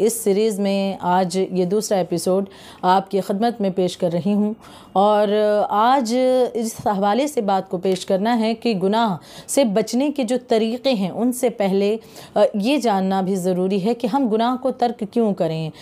इस सीरीज़ में आज ये दूसरा एपिसोड आपकी खदमत में पेश कर रही हूँ और आज इस हवाले से बात को पेश करना है कि गुनाह से बचने के जो तरीक़े हैं उनसे पहले ये जानना भी ज़रूरी है कि हम गुनाह को तर्क क्यों करें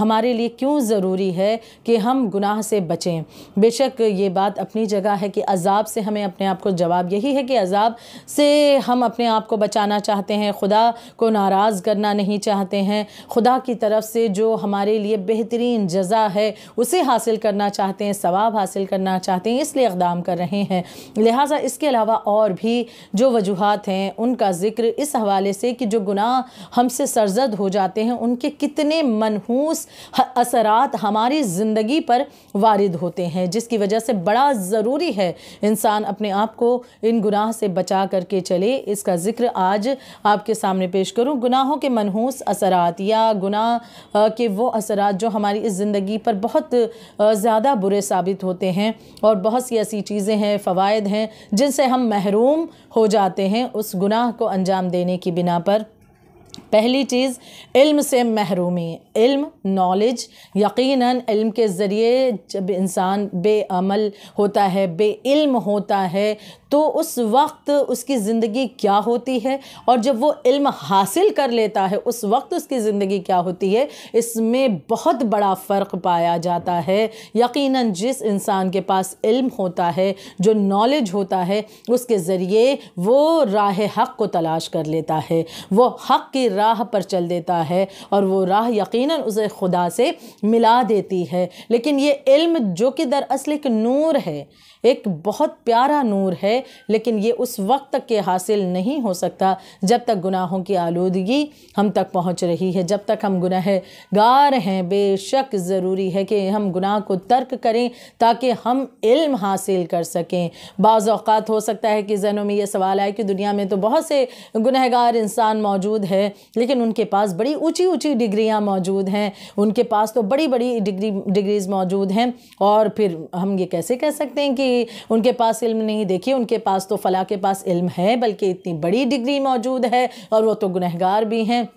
हमारे लिए क्यों ज़रूरी है कि हम गुनाह से बचें बेशक ये बात अपनी जगह है कि अजाब से हमें अपने आप को जवाब यही है कि अजाब से हम अपने आप को बचाना चाहते हैं खुदा को नाराज़ करना नहीं चाहते हैं खुदा अल्लाह की तरफ से जो हमारे लिए बेहतरीन जजा है उसे हासिल करना चाहते हैं सवाब हासिल करना चाहते हैं इसलिए इकदाम कर रहे हैं लिहाजा इसके अलावा और भी जो वजूहत हैं उनका ज़िक्र इस हवाले से कि जो गुनाह हमसे सरजद हो जाते हैं उनके कितने मनहूस असरात हमारी ज़िंदगी पर वारद होते हैं जिसकी वजह से बड़ा ज़रूरी है इंसान अपने आप को इन गुनाह से बचा करके चले इसका ज़िक्र आज आपके सामने पेश करूँ गुनाहों के मनहूस असरात या गुनाह के वो असरा जो हमारी इस ज़िंदगी पर बहुत ज़्यादा बुरे साबित होते हैं और बहुत सी ऐसी चीज़ें हैं फ़वाद हैं जिनसे हम महरूम हो जाते हैं उस गुनाह को अंजाम देने की बिना पर पहली चीज़ इल्म से महरूमी इल्म नॉलेज यकीनन इल्म के ज़रिए जब इंसान बेअमल होता है बेइल्म होता है तो उस वक्त उसकी ज़िंदगी क्या होती है और जब वो इल्म हासिल कर लेता है उस वक्त उसकी ज़िंदगी क्या होती है इसमें बहुत बड़ा फ़र्क पाया जाता है यकीनन जिस इंसान के पास इल्म होता है जो नॉलेज होता है उसके ज़रिए वो राह हक़ को तलाश कर लेता है वो हक़ की राह पर चल देता है और वो राह यकीनन उसे खुदा से मिला देती है लेकिन ये इल्म जो कि दरअसल एक नूर है एक बहुत प्यारा नूर है है लेकिन ये उस वक्त तक के हासिल नहीं हो सकता जब तक गुनाहों की आलूदगी हम तक पहुँच रही है जब तक हम गुनहगार हैं बेशक ज़रूरी है कि हम गुनाह को तर्क करें ताकि हम इल्म हासिल कर सकें बाजात हो सकता है कि जहनों में ये सवाल आए कि दुनिया में तो बहुत से गुनहगार इंसान मौजूद है लेकिन उनके पास बड़ी ऊँची ऊँची डिग्रियाँ मौजूद हैं उनके पास तो बड़ी बड़ी डिग्री डिग्रीज़ मौजूद हैं और फिर हम ये कैसे कह सकते हैं कि उनके पास इल्म नहीं देखिए उनके पास तो फ़लाँ के पास इल्म है बल्कि इतनी बड़ी डिग्री मौजूद है और वो तो गुनहगार भी हैं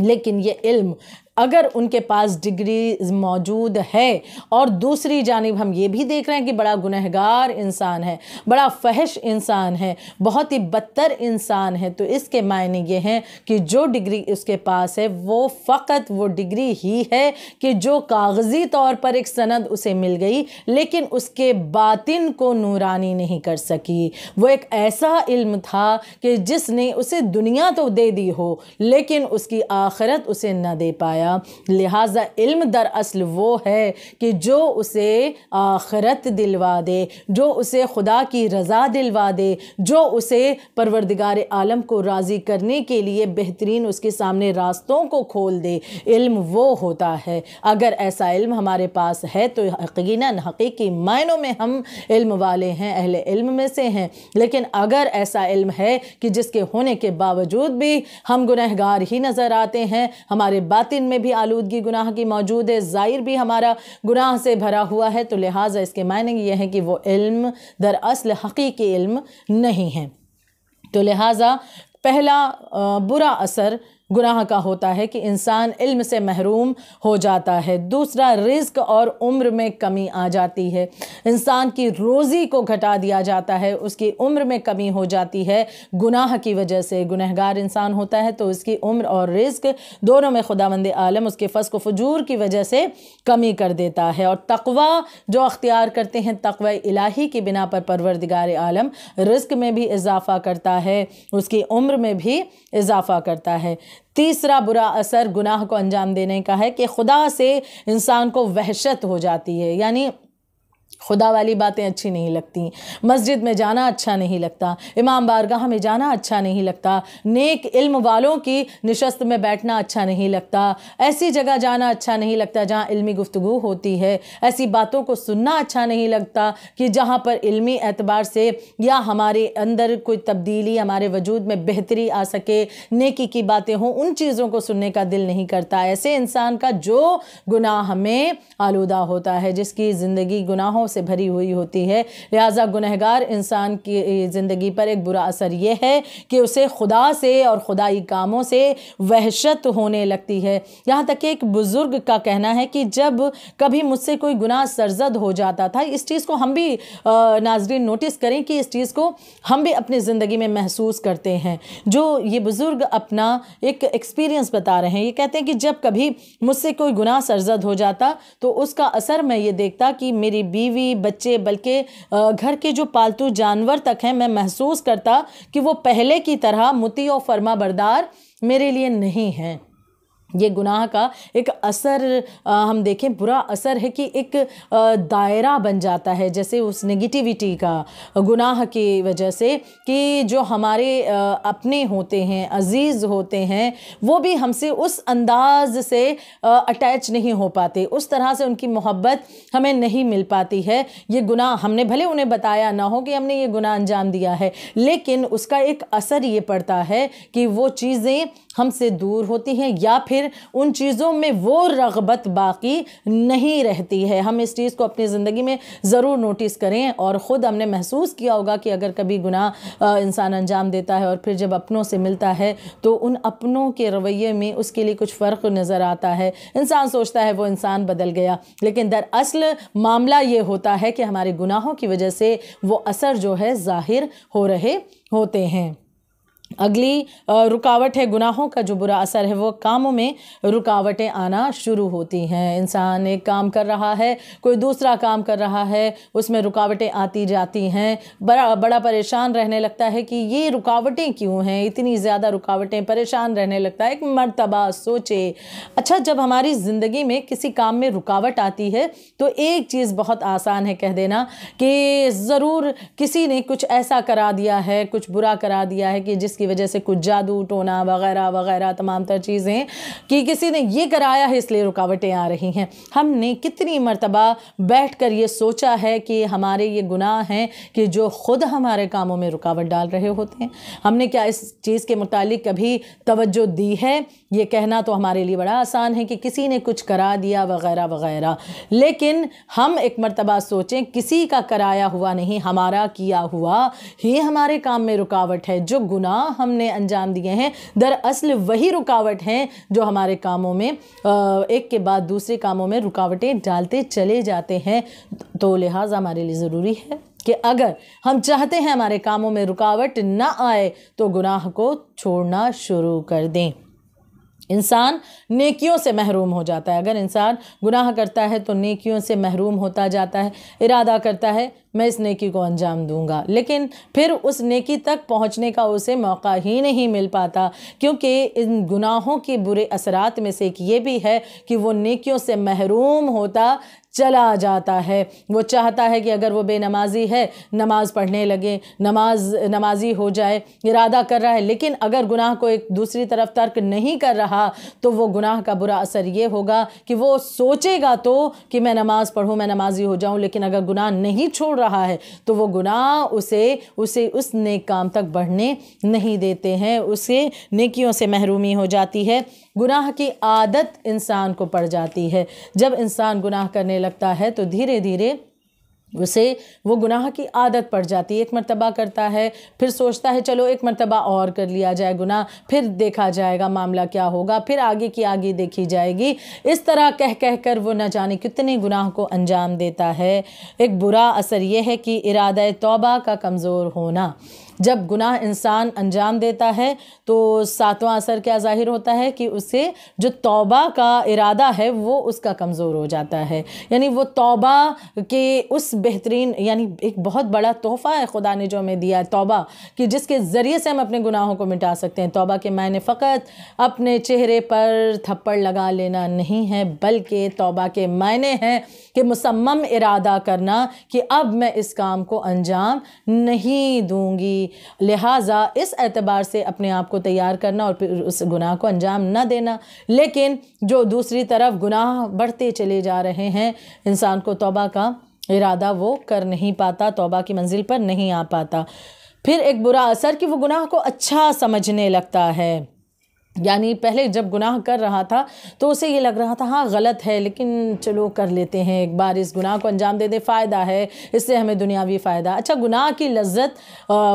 लेकिन ये इल्म अगर उनके पास डिग्री मौजूद है और दूसरी जानब हम ये भी देख रहे हैं कि बड़ा गुनहगार इंसान है बड़ा फहश इंसान है बहुत ही बदतर इंसान है तो इसके मायने ये हैं कि जो डिग्री उसके पास है वो फ़कत वो डिग्री ही है कि जो कागज़ी तौर पर एक सनद उसे मिल गई लेकिन उसके बातिन को नूरानी नहीं कर सकी वो एक ऐसा इल्म था कि जिसने उसे दुनिया तो दे दी हो लेकिन उसकी आखिरत उसे न दे पाया दिया लिहाजा इल्म दरअसल वो है कि जो उसे आखरत दिलवा दे जो उसे खुदा की रज़ा दिलवा दे जो उसे परवरदिगार आलम को राज़ी करने के लिए बेहतरीन उसके सामने रास्तों को खोल दे इल्म वो होता है अगर ऐसा इल्म हमारे पास है तो यकीन हकी मायनों में हम इल्म वाले हैं अहल इल्म में से हैं लेकिन अगर ऐसा इल्म है कि जिसके होने के बावजूद भी हम गुनहगार ही नज़र आते हैं हमारे बातिन में भी आलूदगी गुनाह की मौजूद है ज़ाहिर भी हमारा गुनाह से भरा हुआ है तो लिहाजा इसके मायने ये हैं कि वो इल्म दरअसल हकीकी इल्म नहीं है तो लिहाजा पहला बुरा असर गुनाह का होता है कि इंसान इल्म से महरूम हो जाता है दूसरा रिस्क और उम्र में कमी आ जाती है इंसान की रोज़ी को घटा दिया जाता है उसकी उम्र में कमी हो जाती है गुनाह की वजह से गुनहगार इंसान होता है तो उसकी उम्र और रिस्क दोनों में खुदावंद आलम उसके फसक फजूर की वजह से कमी कर देता है और तकवा जो अख्तियार करते हैं तकवा इलाही की बिना पर परवरदिगार आलम रिस्क में भी इजाफ़ा करता है उसकी उम्र में भी इजाफ़ा करता है तीसरा बुरा असर गुनाह को अंजाम देने का है कि खुदा से इंसान को वहशत हो जाती है यानी खुदा वाली बातें अच्छी नहीं लगती मस्जिद में जाना अच्छा नहीं लगता इमाम बारगाह में जाना अच्छा नहीं लगता नेक इल्म वालों की नशस्त में बैठना अच्छा नहीं लगता ऐसी जगह जाना अच्छा नहीं लगता जहाँ इल्मी गुफ्तु होती है ऐसी बातों को सुनना अच्छा नहीं लगता कि जहाँ पर इल्मी एतबार से या हमारे अंदर कोई तब्दीली हमारे वजूद में बेहतरी आ सके नेकी की बातें हों उन चीज़ों को सुनने का दिल नहीं करता ऐसे इंसान का जो गुनाह में आलूदा होता है जिसकी ज़िंदगी गुनाहों से भरी हुई होती है लिहाजा गुनहगार इंसान की ज़िंदगी पर एक बुरा असर यह है कि उसे खुदा से और खुदाई कामों से वहशत होने लगती है यहाँ तक कि एक बुज़ुर्ग का कहना है कि जब कभी मुझसे कोई गुनाह सरजद हो जाता था इस चीज़ को हम भी नाजरीन नोटिस करें कि इस चीज़ को हम भी अपनी ज़िंदगी में महसूस करते हैं जो ये बुज़ुर्ग अपना एक एक्सपीरियंस बता रहे हैं ये कहते हैं कि जब कभी मुझसे कोई गुनाह सरजद हो जाता तो उसका असर मैं ये देखता कि मेरी बीवी भी बच्चे बल्कि घर के जो पालतू जानवर तक हैं मैं महसूस करता कि वो पहले की तरह मुती और फर्मा बरदार मेरे लिए नहीं हैं ये गुनाह का एक असर आ, हम देखें बुरा असर है कि एक दायरा बन जाता है जैसे उस नेगेटिविटी का गुनाह की वजह से कि जो हमारे आ, अपने होते हैं अजीज़ होते हैं वो भी हमसे उस अंदाज से अटैच नहीं हो पाते उस तरह से उनकी मोहब्बत हमें नहीं मिल पाती है ये गुनाह हमने भले उन्हें बताया ना हो कि हमने ये गुनाह अंजाम दिया है लेकिन उसका एक असर ये पड़ता है कि वो चीज़ें हमसे दूर होती हैं या फिर उन चीज़ों में वो रगबत बाकी नहीं रहती है हम इस चीज़ को अपनी ज़िंदगी में ज़रूर नोटिस करें और ख़ुद हमने महसूस किया होगा कि अगर कभी गुनाह इंसान अंजाम देता है और फिर जब अपनों से मिलता है तो उन अपनों के रवैये में उसके लिए कुछ फ़र्क नज़र आता है इंसान सोचता है वो इंसान बदल गया लेकिन दरअसल मामला ये होता है कि हमारे गुनाहों की वजह से वो असर जो है ज़ाहिर हो रहे होते हैं अगली रुकावट है गुनाहों का जो बुरा असर है वो कामों में रुकावटें आना शुरू होती हैं इंसान एक काम कर रहा है कोई दूसरा काम कर रहा है उसमें रुकावटें आती जाती हैं बड़ा बड़ा परेशान रहने लगता है कि ये रुकावटें क्यों हैं इतनी ज़्यादा रुकावटें परेशान रहने लगता है एक मरतबा सोचे अच्छा जब हमारी ज़िंदगी में किसी काम में रुकावट आती है तो एक चीज़ बहुत आसान है कह देना कि ज़रूर किसी ने कुछ ऐसा करा दिया है कुछ बुरा करा दिया है कि जिसकी वजह से कुछ जादू टोना वगैरह वगैरह तमाम तर चीज़ें कि किसी ने ये कराया है इसलिए रुकावटें आ रही हैं हमने कितनी मरतबा बैठ कर ये सोचा है कि हमारे ये गुनाह हैं कि जो ख़ुद हमारे कामों में रुकावट डाल रहे होते हैं हमने क्या इस चीज़ के मुतालिक कभी तोज्जो दी है ये कहना तो हमारे लिए बड़ा आसान है कि किसी ने कुछ करा दिया वगैरह वगैरह लेकिन हम एक मरतबा सोचें किसी का कराया हुआ नहीं हमारा किया हुआ ही हमारे काम में रुकावट है जो गुनाह हमने अंजाम दिए हैं दरअसल वही रुकावट हैं जो हमारे कामों में एक के बाद दूसरे कामों में रुकावटें डालते चले जाते हैं तो लिहाजा हमारे लिए ज़रूरी है कि अगर हम चाहते हैं हमारे कामों में रुकावट ना आए तो गुनाह को छोड़ना शुरू कर दें इंसान नेकियों से महरूम हो जाता है अगर इंसान गुनाह करता है तो नेकियों से महरूम होता जाता है इरादा करता है मैं इस नेकी को अंजाम दूंगा लेकिन फिर उस नेकी तक पहुंचने का उसे मौका ही नहीं मिल पाता क्योंकि इन गुनाहों के बुरे असरात में से एक ये भी है कि वो नेकियों से महरूम होता चला जाता है वो चाहता है कि अगर वो बेनमाजी है नमाज़ पढ़ने लगे नमाज नमाजी हो जाए इरादा कर रहा है लेकिन अगर गुनाह को एक दूसरी तरफ तर्क नहीं कर रहा तो वो गुनाह का बुरा असर ये होगा कि वो सोचेगा तो कि मैं नमाज़ पढ़ूँ मैं नमाजी हो जाऊँ लेकिन अगर गुनाह नहीं छोड़ रहा है तो वो गुनाह उसे उसे उस नेक काम तक बढ़ने नहीं देते हैं उसे नेकियों से महरूमी हो जाती है गुनाह की आदत इंसान को पड़ जाती है जब इंसान गुनाह करने लगता है तो धीरे धीरे उसे वो गुनाह की आदत पड़ जाती है एक मरतबा करता है फिर सोचता है चलो एक मरतबा और कर लिया जाए गुनाह फिर देखा जाएगा मामला क्या होगा फिर आगे की आगे देखी जाएगी इस तरह कह कह कर वो न जाने कितने गुनाह को अंजाम देता है एक बुरा असर यह है कि इरादा तौबा का कमज़ोर होना जब गुनाह इंसान अंजाम देता है तो सातवां असर क्या ज़ाहिर होता है कि उसे जो तौबा का इरादा है वो उसका कमज़ोर हो जाता है यानी वो तौबा के उस बेहतरीन यानी एक बहुत बड़ा तोहफ़ा है खुदा ने जो हमें दिया है तौबा कि जिसके ज़रिए से हम अपने गुनाहों को मिटा सकते हैं तौबा के मायने फ़कत अपने चेहरे पर थप्पड़ लगा लेना नहीं है बल्कि तौबा के मायने हैं कि मुसम्म इरादा करना कि अब मैं इस काम को अंजाम नहीं दूँगी लिहाजा इस एतबार से अपने आप को तैयार करना और फिर उस गुनाह को अंजाम न देना लेकिन जो दूसरी तरफ गुनाह बढ़ते चले जा रहे हैं इंसान को तोबा का इरादा वो कर नहीं पाता तोबा की मंजिल पर नहीं आ पाता फिर एक बुरा असर कि वो गुनाह को अच्छा समझने लगता है यानी पहले जब गुनाह कर रहा था तो उसे ये लग रहा था हाँ गलत है लेकिन चलो कर लेते हैं एक बार इस गुनाह को अंजाम दे दे फ़ायदा है इससे हमें दुनियावी फ़ायदा अच्छा गुनाह की लज्जत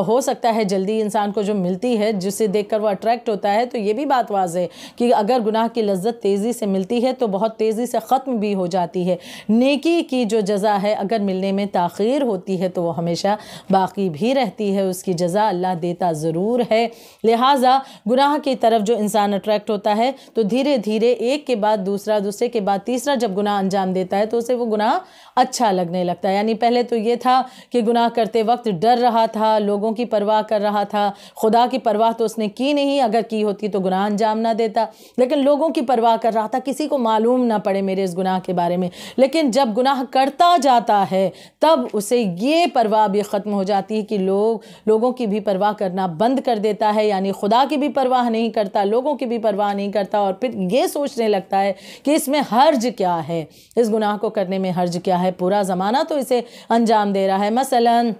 हो सकता है जल्दी इंसान को जो मिलती है जिसे देख कर वो अट्रैक्ट होता है तो ये भी बात वाज है कि अगर गुनाह की लज्जत तेज़ी से मिलती है तो बहुत तेज़ी से ख़त्म भी हो जाती है नेकी की जो जजा है अगर मिलने में तखीर होती है तो वह हमेशा बाकी भी रहती है उसकी जजा अल्लाह देता ज़रूर है लिहाजा गुनाह की तरफ जो इंसान इंसान अट्रैक्ट होता है तो धीरे धीरे एक के बाद दूसरा दूसरे के बाद तीसरा जब गुनाह अंजाम देता है तो उसे वो गुनाह अच्छा लगने लगता है यानी पहले तो ये था कि गुनाह करते वक्त डर रहा था लोगों की परवाह कर रहा था खुदा की परवाह तो उसने की नहीं अगर की होती तो गुनाह अंजाम ना देता लेकिन लोगों की परवाह कर रहा था किसी को मालूम ना पड़े मेरे इस गुनाह के बारे में लेकिन जब गुनाह करता जाता है तब उसे ये परवाह भी ख़त्म हो जाती है कि लोग लोगों की भी परवाह करना बंद कर देता है यानी खुदा की भी परवाह नहीं करता लोगों की भी परवाह नहीं करता और फिर ये सोचने लगता है कि इसमें हर्ज क्या है इस गुनाह को करने में हर्ज क्या है पूरा ज़माना तो इसे अंजाम दे रहा है मसलन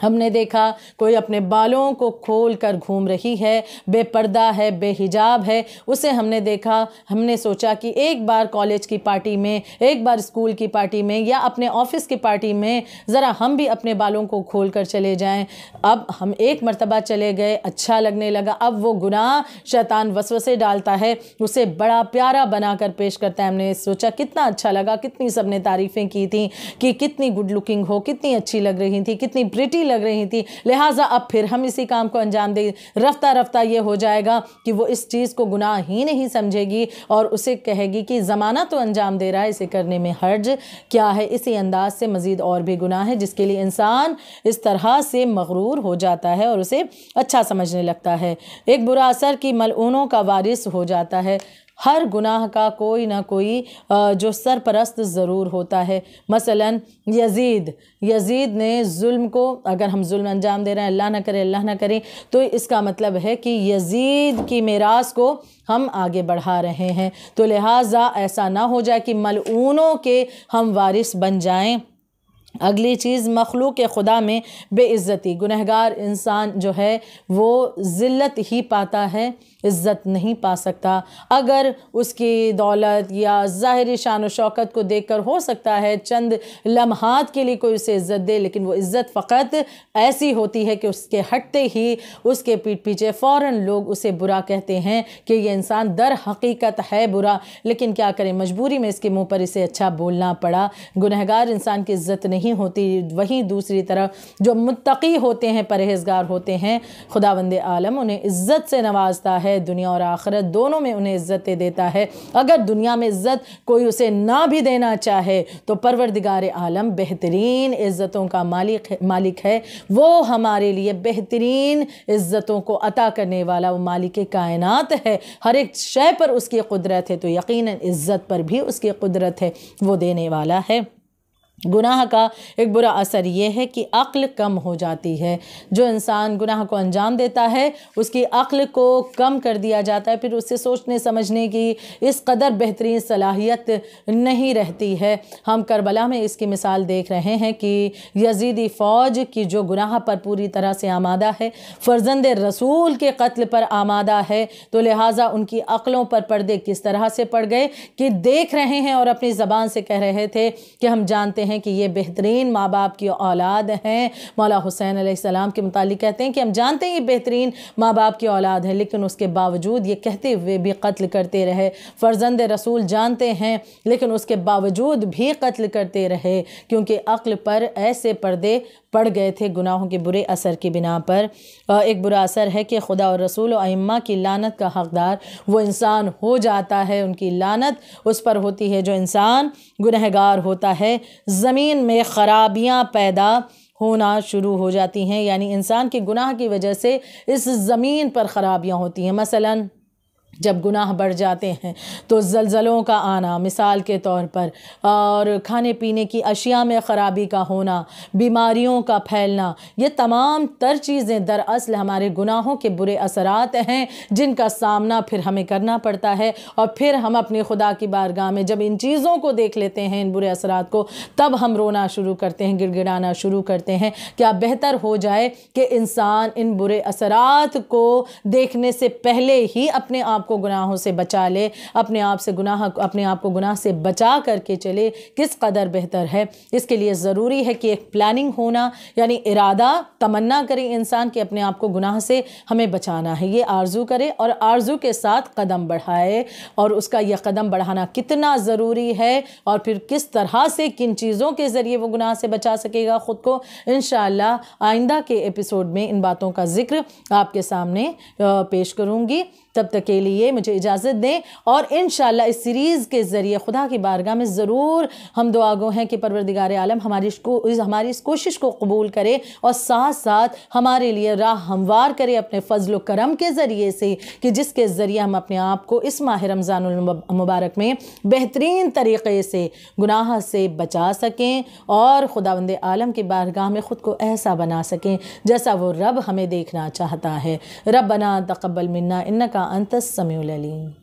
हमने देखा कोई अपने बालों को खोल कर घूम रही है बेपर्दा है बेहिजाब है उसे हमने देखा हमने सोचा कि एक बार कॉलेज की पार्टी में एक बार स्कूल की पार्टी में या अपने ऑफिस की पार्टी में ज़रा हम भी अपने बालों को खोल कर चले जाएं अब हम एक मरतबा चले गए अच्छा लगने लगा अब वो गुनाह शैतान वसवसे डालता है उसे बड़ा प्यारा बना कर पेश करता है हमने सोचा कितना अच्छा लगा कितनी सबने तारीफ़ें की थी कि कितनी गुड लुकिंग हो कितनी अच्छी लग रही थी कितनी ब्रिटिश अच्छी लग रही थी लिहाजा अब फिर हम इसी काम को अंजाम दें रफ्ता रफ्ता ये हो जाएगा कि वो इस चीज़ को गुनाह ही नहीं समझेगी और उसे कहेगी कि ज़माना तो अंजाम दे रहा है इसे करने में हर्ज क्या है इसी अंदाज से मज़ीद और भी गुनाह है जिसके लिए इंसान इस तरह से मकरूर हो जाता है और उसे अच्छा समझने लगता है एक बुरा असर कि मलूनों का वारिस हो जाता है हर गुनाह का कोई ना कोई जो सरपरस्त ज़रूर होता है मसलन यजीद यजीद ने जुल्म को अगर हम जुल्म अंजाम दे रहे हैं अल्लाह ना करे अल्लाह ना करे तो इसका मतलब है कि यजीद की मेराज को हम आगे बढ़ा रहे हैं तो लिहाजा ऐसा ना हो जाए कि मलऊनों के हम वारिस बन जाएं अगली चीज़ मखलूक खुदा में बेइज़्ज़ती गुनहगार इंसान जो है वो ज़िल्लत ही पाता है इज़्ज़त नहीं पा सकता अगर उसकी दौलत या ज़ाहरी शान शौकत को देख कर हो सकता है चंद लम्हात के लिए कोई उसे इज़्ज़त दे लेकिन वो इज़्ज़त फ़कत ऐसी होती है कि उसके हटते ही उसके पीठ पीछे फ़ौर लोग उसे बुरा कहते हैं कि यह इंसान दर हकीकत है बुरा लेकिन क्या करें मजबूरी में इसके मुँह पर इसे अच्छा बोलना पड़ा गुनहगार इंसान की इज़्ज़त नहीं होती वहीं दूसरी तरफ जो मुतकी होते हैं परहेजगार होते हैं खुदा बंद आलम उन्हें इज़्ज़त से नवाजता है है दुनिया और आखरत दोनों में उन्हें इज्जत देता है अगर दुनिया में इज्जत कोई उसे ना भी देना चाहे तो परवरदिगार आलम बेहतरीन इज़्ज़तों का मालिक मालिक है वो हमारे लिए बेहतरीन इज़्ज़तों को अता करने वाला वो मालिक कायनत है हर एक शय पर उसकी कुदरत है तो यकीन इज़्ज़त पर भी उसकी कुदरत है वो देने वाला है गुनाह का एक बुरा असर ये है कि अक्ल कम हो जाती है जो इंसान गुनाह को अंजाम देता है उसकी अक्ल को कम कर दिया जाता है फिर उससे सोचने समझने की इस कदर बेहतरीन सलाहियत नहीं रहती है हम करबला में इसकी मिसाल देख रहे हैं कि यजीदी फ़ौज की जो गुनाह पर पूरी तरह से आमादा है फ़र्जंद रसूल के कत्ल पर आमादा है तो लिहाजा उनकी अक्लों पर पर्दे किस तरह से पड़ गए कि देख रहे हैं और अपनी ज़बान से कह रहे थे कि हम जानते हैं हैं कि ये बेहतरीन माँ बाप की औलाद हैं मौला हुसैन आसमाम के मतलब कहते हैं कि हम जानते हैं ये बेहतरीन माँ बाप की औलाद है लेकिन उसके बावजूद ये कहते हुए भी कत्ल करते रहे फ़र्जंद रसूल जानते हैं लेकिन उसके बावजूद भी कत्ल करते रहे क्योंकि अक्ल पर ऐसे पर्दे पड़ गए थे गुनाहों के बुरे असर की बिना पर एक बुरा असर है कि खुदा और रसूल अम्मा की लानत का हकदार वो इंसान हो जाता है उनकी लानत उस पर होती है जो इंसान गुनहगार होता है ज़मीन में खराबियाँ पैदा होना शुरू हो जाती हैं यानी इंसान के गुनाह की वजह से इस ज़मीन पर ख़राबियाँ होती हैं मसला जब गुनाह बढ़ जाते हैं तो जलज़लों का आना मिसाल के तौर पर और खाने पीने की अशिया में ख़राबी का होना बीमारियों का फैलना ये तमाम तर चीज़ें दरअसल हमारे गुनाहों के बुरे असरात हैं जिनका सामना फिर हमें करना पड़ता है और फिर हम अपने खुदा की बारगाह में जब इन चीज़ों को देख लेते हैं इन बुरे असरात को तब हम रोना शुरू करते हैं गिड़गिड़ाना शुरू करते हैं क्या बेहतर हो जाए कि इंसान इन बुरे असरात को देखने से पहले ही अपने आप आप को गुनाहों से बचा ले अपने आप से गुनाह अपने आप को गुनाह से बचा करके चले किस कदर बेहतर है इसके लिए ज़रूरी है कि एक प्लानिंग होना यानी इरादा तमन्ना करे इंसान कि अपने आप को गुनाह से हमें बचाना है ये आर्जू करे और आर्जू के साथ कदम बढ़ाए और उसका यह कदम बढ़ाना कितना ज़रूरी है और फिर किस तरह से किन चीज़ों के ज़रिए वो गुनाह से बचा सकेगा ख़ुद को इन आइंदा के एपिसोड में इन बातों का ज़िक्र आपके सामने पेश करूँगी तब तक के लिए मुझे इजाज़त दें और इन इस सीरीज़ के ज़रिए खुदा की बारगाह में ज़रूर हम दुआगो हैं कि परवरदिगार आलम हमारी हमारी इस कोशिश को कबूल करे और साथ साथ हमारे लिए राह हमवार करे अपने फ़जल करम के ज़रिए से कि जिसके ज़रिए हम अपने आप को इस माह रमज़ान मुबारक में बेहतरीन तरीक़े से गुनाह से बचा सकें और खुदावंद आलम की बारगाह में ख़ुद को ऐसा बना सकें जैसा वो रब हमें देखना चाहता है रब बना तकबल मन्ना इन्ना का अंत अंतस समूलली